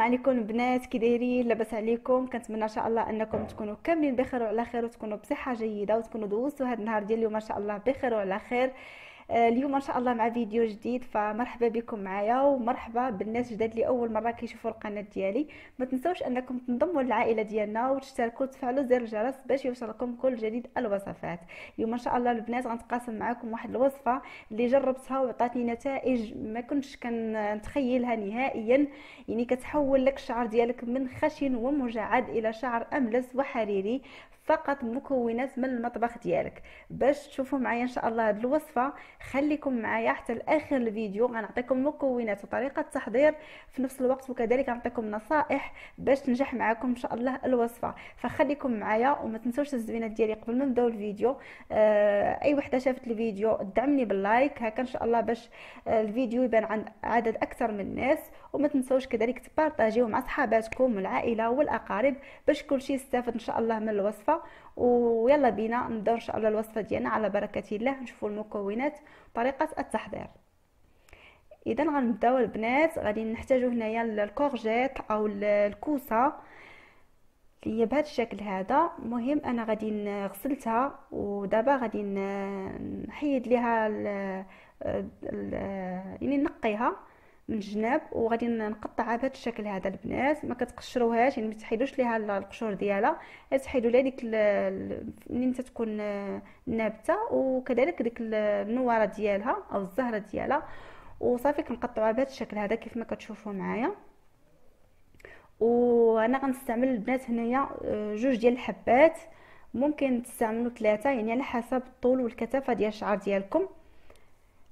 عليكم بنات كي دايرين لاباس عليكم كنتمنى ان شاء الله انكم آه. تكونوا كاملين بخير وعلى خير وتكونوا بصحه جيده وتكونوا دوزتوا هذا النهار ديال اليوم ان شاء الله بخير وعلى خير آه، اليوم ان شاء الله مع فيديو جديد فمرحبا بكم معايا ومرحبا بالناس جداد اللي اول مره كيشوفوا القناه ديالي ما تنسوش انكم تنضموا للعائله ديالنا وتشتركوا وتفعلوا زر الجرس باش يوصلكم كل جديد الوصفات اليوم ان شاء الله البنات غنتقاسم معكم واحد الوصفه اللي جربتها وعطاتني نتائج ما كنتش كنتخيلها نهائيا يعني كتحول لك الشعر ديالك من خشن ومجعد الى شعر املس وحريري فقط مكونات من المطبخ ديالك باش تشوفوا معايا ان شاء الله هذه الوصفه خليكم معايا حتى لاخر الفيديو غنعطيكم مكونات وطريقه التحضير في نفس الوقت وكذلك غنعطيكم نصائح باش تنجح معكم ان شاء الله الوصفه فخليكم معايا وما تنسوش الزبينات ديالي قبل ما نبداو الفيديو آه، اي وحده شافت الفيديو دعمني باللايك هكا ان شاء الله باش آه، الفيديو يبان عند عدد اكثر من الناس وما تنسوش كذلك تبارطاجيو مع صحاباتكم والعائله والاقارب باش كلشي يستافد ان شاء الله من الوصفه ويلا بينا نبداو ان شاء الله الوصفه ديالنا على بركه الله نشوفوا المكونات طريقه التحضير اذا غنبداو البنات غادي نحتاجو هنايا الكورجيت او الكوسه اللي هي بهذا الشكل هذا مهم انا غادي غسلتها ودابا غادي نحيد ليها ال ال يعني نقيها من الجناب وغادي نقطعها بهذا الشكل هذا البنات ما كتقشروهاش يعني ما تحيدوش ليها القشور ديالها تحيدوا لها ديك منين تتكون آه، نابته وكذلك ديك النواره ديالها او الزهره ديالها وصافي كنقطعوها بهذا الشكل هذا كيف ما كتشوفوا معايا وانا غنستعمل البنات هنايا آه، جوج ديال الحبات ممكن تستعملوا ثلاثه يعني على حسب الطول والكثافه ديال الشعر ديالكم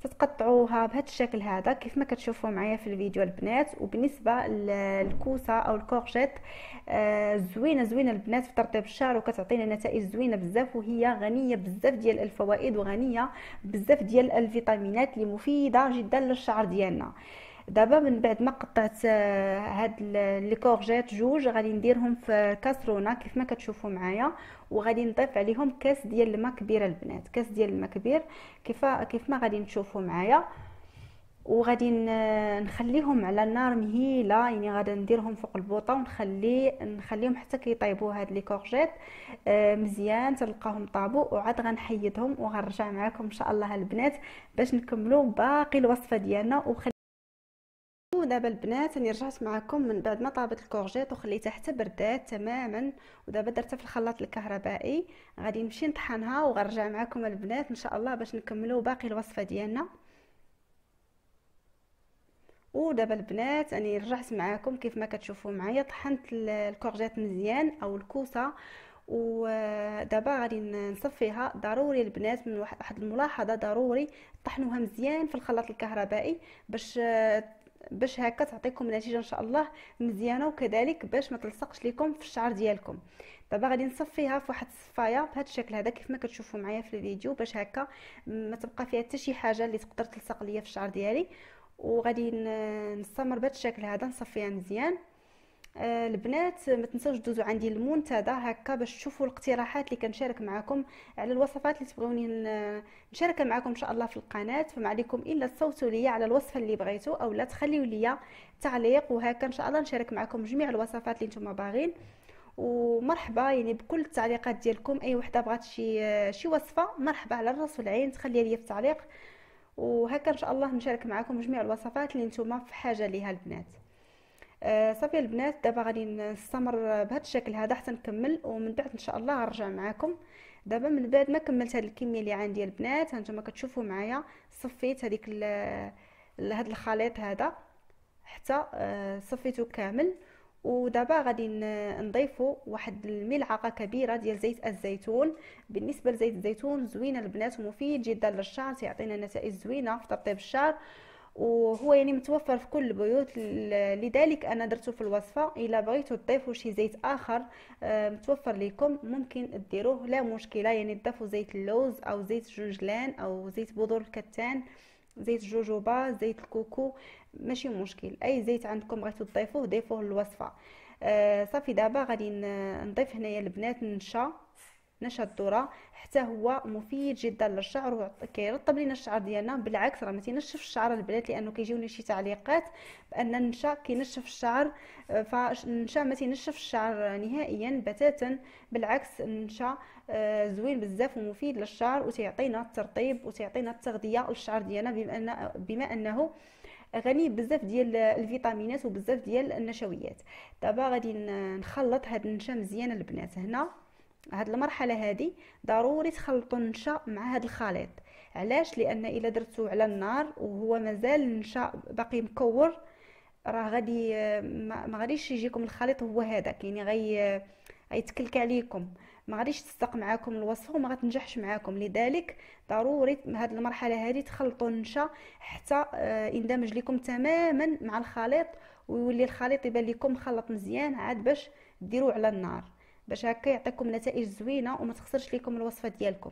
تتقطعوها بهذا الشكل هذا كيف ما كتشوفوا معايا في الفيديو البنات وبالنسبه للكوسه او الكورجيت آه زوينه زوينه البنات في ترطيب الشعر وكتعطينا نتائج زوينه بزاف وهي غنيه بزاف ديال الفوائد وغنيه بزاف ديال الفيتامينات اللي مفيده جدا للشعر ديالنا دابا من بعد ما قطعت آه، هاد لي كورجيت جوج غادي نديرهم في كاسرونه كيف ما كتشوفوا معايا وغادي نضيف عليهم كاس ديال الماء كبيره البنات كاس ديال الماء كبير كيف كيف ما غادي تشوفوا معايا وغادي نخليهم على النار مهيله يعني غادي نديرهم فوق البوطه ونخلي نخليهم حتى كيطيبوا هاد لي كورجيت آه، مزيان تلقاهم طابو وعاد غنحيدهم وغنرجع معكم ان شاء الله البنات باش نكملوا باقي الوصفه ديالنا وخلي ودابا البنات راني رجعت معكم من بعد ما طابت الكورجيت وخليتها حتى بردات تماما ودابا درتها في الخلاط الكهربائي غادي نمشي نطحنها وغنرجع معكم البنات ان شاء الله باش نكملوا باقي الوصفه ديالنا ودابا البنات راني رجعت معكم كيف ما كتشوفوا معايا طحنت الكورجيت مزيان او الكوسه ودابا غادي نصفيها ضروري البنات من واحد الملاحظه ضروري طحنوها مزيان في الخلاط الكهربائي باش باش هكا تعطيكم نتيجه ان شاء الله مزيانه وكذلك باش ما تلصقش لكم في الشعر ديالكم دابا غادي نصفيها في واحد الصفايه بهذا الشكل هذا كيف ما كتشوفوا معايا في الفيديو باش هكا ما تبقى فيها حتى شي حاجه اللي تقدر تلصق ليا في الشعر ديالي وغادي نستمر بهذا الشكل هذا نصفيها مزيان آه، البنات ما تنساوش دوزوا عندي المنتدى هكا باش تشوفوا الاقتراحات اللي كنشارك معكم على الوصفات اللي تبغوني نشاركها معكم ان شاء الله في القناه فما عليكم الا تصوتوا لي على الوصفه اللي بغيتو او لا تخليوا لي تعليق وهكا ان شاء الله نشارك معكم جميع الوصفات اللي نتوما باغين ومرحبا يعني بكل التعليقات ديالكم اي وحده بغات شي شي وصفه مرحبا على الراس والعين تخليها لي في التعليق وهكا ان شاء الله نشارك معكم جميع الوصفات اللي نتوما في حاجه ليها البنات آه، صافي البنات دابا غادي نستمر بهذا الشكل هذا حتى نكمل ومن بعد ان شاء الله غنرجع معكم دابا من بعد ما كملت هذه الكميه اللي عندي البنات هانتوما كتشوفوا معايا صفيت هذيك هذا الخليط هذا حتى آه، صفيته كامل ودابا غادي نضيفوا واحد الملعقه كبيره ديال زيت الزيتون بالنسبه لزيت الزيتون زوينه البنات ومفيد جدا للشعر تيعطينا نتائج زوينه في ترطيب الشعر وهو يعني متوفر في كل البيوت لذلك انا درته في الوصفه الا بغيتوا تضيفوا شي زيت اخر آه، متوفر لكم ممكن ديروه لا مشكله يعني تضيفوا زيت اللوز او زيت الجنجلان او زيت بذور الكتان زيت الجوجوبا زيت الكوكو ماشي مشكل اي زيت عندكم بغيتوا تضيفوه ضيفوه للوصفه آه صافي دابا غادي نضيف هنايا البنات النشا نشا الذره حتى هو مفيد جدا للشعر وكيرطب لنا الشعر ديالنا بالعكس راه ما تينشف الشعر البنات لانه كيجيوني شي تعليقات بان النشا كينشف الشعر آه، فالنشا ما تينشف الشعر نهائيا بتاتا بالعكس النشا آه، زوين بزاف ومفيد للشعر وتيعطينا الترطيب وتيعطينا التغذيه للشعر ديالنا بما انه بما انه غني بزاف ديال الفيتامينات وبزاف ديال النشويات دابا غادي نخلط هاد النشا مزيان البنات هنا هاد المرحله هادي ضروري تخلطوا النشا مع هاد الخليط علاش لان الا درتو على النار وهو مازال النشا باقي مكور راه غادي ما غاديش يجيكم الخليط هو هذاك يعني غي غيتكلك عليكم ما غاديش تصدق معاكم الوصفه وما غتنجحش معاكم لذلك ضروري هاد المرحله هذه تخلطوا النشا حتى آه، يندمج لكم تماما مع الخليط ويولي الخليط يبان لكم مخلط مزيان عاد باش ديروه على النار باش هكا يعطيكم نتائج زوينه وما تخسرش ليكم الوصفه ديالكم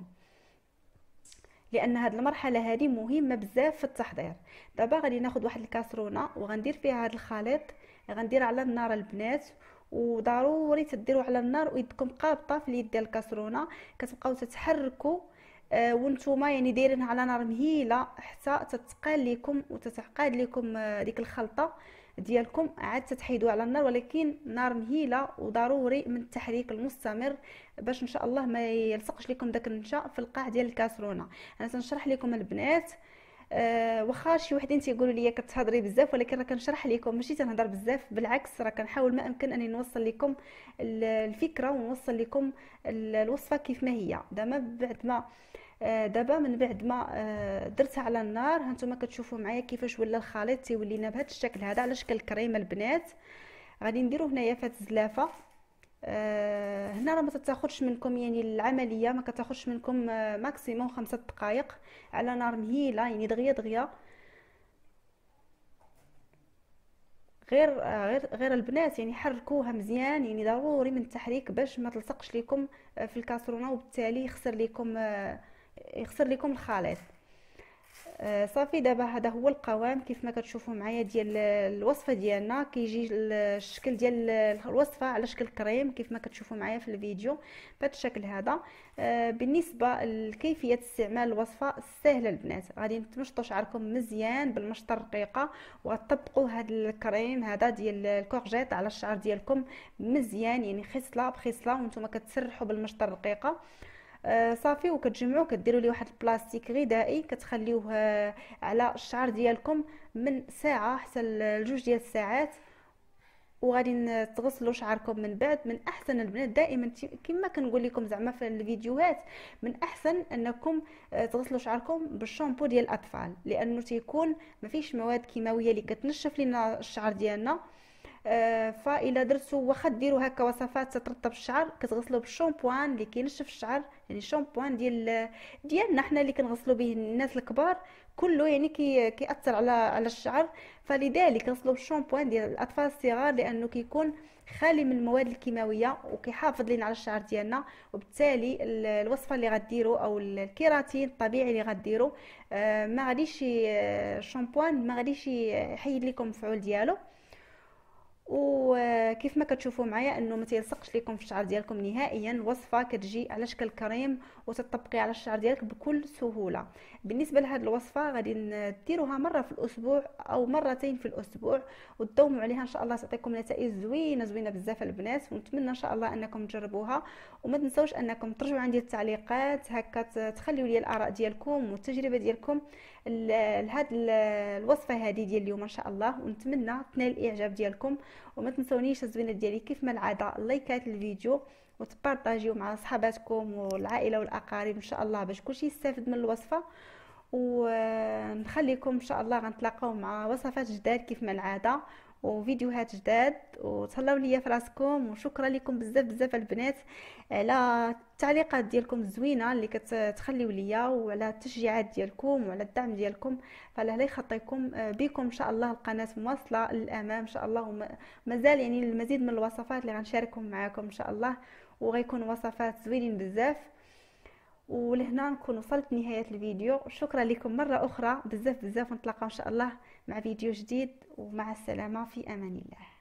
لان هاد المرحله هذه مهمه بزاف في التحضير دابا غادي ناخد واحد الكاسرونه وغندير فيها هاد الخليط غندير على النار البنات وضروري تديروا على النار ويدكم قابطه في اليد ديال الكاسرونه كتبقاو تتحركوا آه وانتوما يعني دايرينها على نار مهيله حتى تتقال لكم وتتعقد لكم آه ديك الخلطه ديالكم عاد تتحيدوا على النار ولكن نار مهيله وضروري من التحريك المستمر باش ان شاء الله ما يلصقش لكم داك النشا في القاع ديال الكاسرونه انا تنشرح لكم البنات أه واخا شي وحدين تيقولوا لي كتهضري بزاف ولكن راه كنشرح لكم ماشي تنهضر بزاف بالعكس راه كنحاول ما امكن اني نوصل لكم الفكره ونوصل لكم الوصفه كيف ما هي دابا بعد ما آه، دابا من بعد ما آه، درتها على النار هانتوما كتشوفوا معايا كيفاش ولا الخليط تيولينا بهذا الشكل هذا على شكل كريمه البنات غادي نديرو هنايا فهاد الزلافه آه هنا راه ما تاخذش منكم يعني العمليه ما كتاخذش منكم ماكسيموم آه، خمسة دقائق على نار مهيله يعني دغيا دغيا غير غير غير البنات يعني حركوها مزيان يعني ضروري من التحريك باش ما تلصقش ليكم في الكاسرونه وبالتالي يخسر ليكم آه يخسر لكم الخليط آه صافي دابا هذا هو القوام كيف ما كتشوفوا معايا ديال الوصفه ديالنا كيجي الشكل ديال الوصفه على شكل كريم كيف ما كتشوفوا معايا في الفيديو بهذا الشكل هذا آه بالنسبه لكيفيه استعمال الوصفه سهله البنات غادي تمشطوا شعركم مزيان بالمشطه الرقيقه وغتطبقوا هذا الكريم هذا ديال الكورجيت على الشعر ديالكم مزيان يعني خصله بخصله وانتم كتسرحوا بالمشطه الرقيقه آه، صافي وكتجمعوا كديروا ليه واحد البلاستيك غذائي كتخليوه آه، على الشعر ديالكم من ساعه حتى لجوج ديال الساعات وغادي تغسلوا شعركم من بعد من احسن البنات دائما كما كنقول لكم زعما في الفيديوهات من احسن انكم آه، تغسلوا شعركم بالشامبو ديال الاطفال لانه تيكون ما فيش مواد كيماويه اللي كتنشف لنا الشعر ديالنا آه، فالا درتو واخا ديرو هكا وصفات ترطب الشعر كتغسلو بالشامبوان اللي كينشف الشعر يعني الشامبوان ديال ديالنا حنا اللي كنغسلو به الناس الكبار كله يعني كي كيأثر على على الشعر فلذلك كنغسلو بالشامبوان ديال الاطفال الصغار لانه كيكون خالي من المواد الكيماويه وكيحافظ لنا على الشعر ديالنا وبالتالي الوصفه اللي غديرو او الكيراتين الطبيعي اللي غديرو آه، ما غاديش آه، الشامبوان ما غاديش يحيد لكم الفعول ديالو وكيف ما كتشوفوا معايا انه ما تيلصقش لكم في الشعر ديالكم نهائيا الوصفه كتجي على شكل كريم وتطبقي على الشعر ديالك بكل سهوله بالنسبه لهاد الوصفه غادي ديروها مره في الاسبوع او مرتين في الاسبوع وتداوموا عليها ان شاء الله تعطيكم نتائج زوينه زوينه بزاف البنات ونتمنى ان شاء الله انكم تجربوها وما تنساوش انكم ترجعوا عندي التعليقات هكا تخليوا لي الاراء ديالكم والتجربه ديالكم لهاد الوصفه هذه ديال اليوم ان شاء الله ونتمنى تنال الاعجاب ديالكم وما تنسونيش الزوينه ديالي كيف ما العاده لايكات الفيديو وتبارطاجيو مع صحاباتكم والعائله والاقارب ان شاء الله باش كلشي يستافد من الوصفه و خليكم ان شاء الله غنتلاقاو مع وصفات جداد كيف ما العاده وفيديوهات جداد وتهلاو ليا في راسكم وشكرا لكم بزاف بزاف البنات على التعليقات ديالكم الزوينه اللي كتخليو ليا وعلى التشجيعات ديالكم وعلى الدعم ديالكم فالله يخطيكم آه، بكم ان شاء الله القناه مواصله للامام ان شاء الله ومازال يعني المزيد من الوصفات اللي غنشاركهم معكم ان شاء الله وغيكون وصفات زوينين بزاف ولهنا نكون وصلت نهاية الفيديو شكرا لكم مرة أخرى بزاف بزاف ونتلاقاو إن شاء الله مع فيديو جديد ومع السلامة في أمان الله